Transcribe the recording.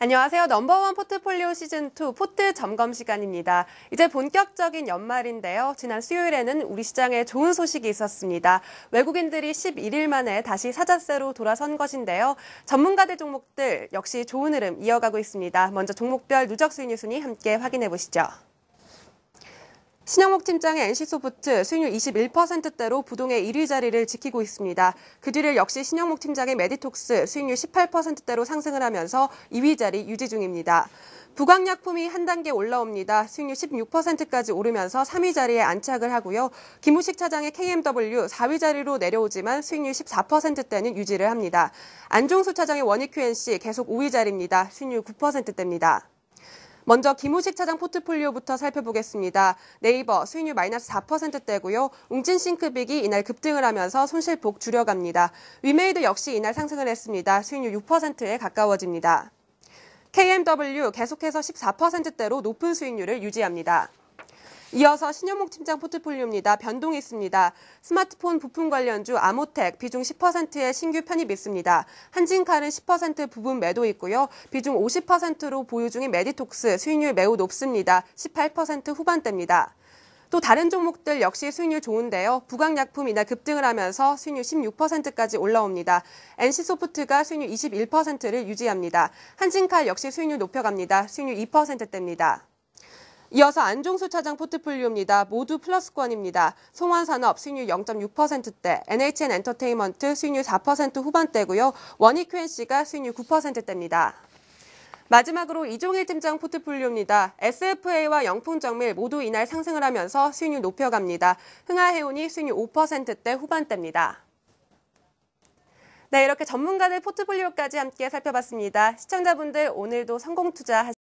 안녕하세요. 넘버원 포트폴리오 시즌2 포트 점검 시간입니다. 이제 본격적인 연말인데요. 지난 수요일에는 우리 시장에 좋은 소식이 있었습니다. 외국인들이 11일 만에 다시 사자세로 돌아선 것인데요. 전문가들 종목들 역시 좋은 흐름 이어가고 있습니다. 먼저 종목별 누적 수익률 순위 함께 확인해 보시죠. 신영목 팀장의 NC소프트 수익률 21%대로 부동의 1위 자리를 지키고 있습니다. 그 뒤를 역시 신영목 팀장의 메디톡스 수익률 18%대로 상승을 하면서 2위 자리 유지 중입니다. 부강약품이 한 단계 올라옵니다. 수익률 16%까지 오르면서 3위 자리에 안착을 하고요. 김우식 차장의 KMW 4위 자리로 내려오지만 수익률 14%대는 유지를 합니다. 안종수 차장의 원익QNC 계속 5위 자리입니다. 수익률 9%대입니다. 먼저 김우식 차장 포트폴리오부터 살펴보겠습니다. 네이버 수익률 마이너스 4%대고요. 웅진 싱크빅이 이날 급등을 하면서 손실폭 줄여갑니다. 위메이드 역시 이날 상승을 했습니다. 수익률 6%에 가까워집니다. KMW 계속해서 14%대로 높은 수익률을 유지합니다. 이어서 신현목 팀장 포트폴리오입니다. 변동이있습니다 스마트폰 부품 관련주 아모텍 비중 10%의 신규 편입 있습니다. 한진칼은 10% 부분 매도 있고요. 비중 50%로 보유 중인 메디톡스 수익률 매우 높습니다. 18% 후반대입니다. 또 다른 종목들 역시 수익률 좋은데요. 부강약품 이날 급등을 하면서 수익률 16%까지 올라옵니다. NC소프트가 수익률 21%를 유지합니다. 한진칼 역시 수익률 높여갑니다. 수익률 2%대입니다. 이어서 안종수 차장 포트폴리오입니다. 모두 플러스권입니다. 송환산업 수익률 0.6%대, NHN 엔터테인먼트 수익률 4% 후반대고요. 원익QNC가 수익률 9%대입니다. 마지막으로 이종일 팀장 포트폴리오입니다. SFA와 영풍정밀 모두 이날 상승을 하면서 수익률 높여갑니다. 흥하해운이 수익률 5%대 후반대입니다. 네, 이렇게 전문가들 포트폴리오까지 함께 살펴봤습니다. 시청자분들 오늘도 성공 투자 하시기 니다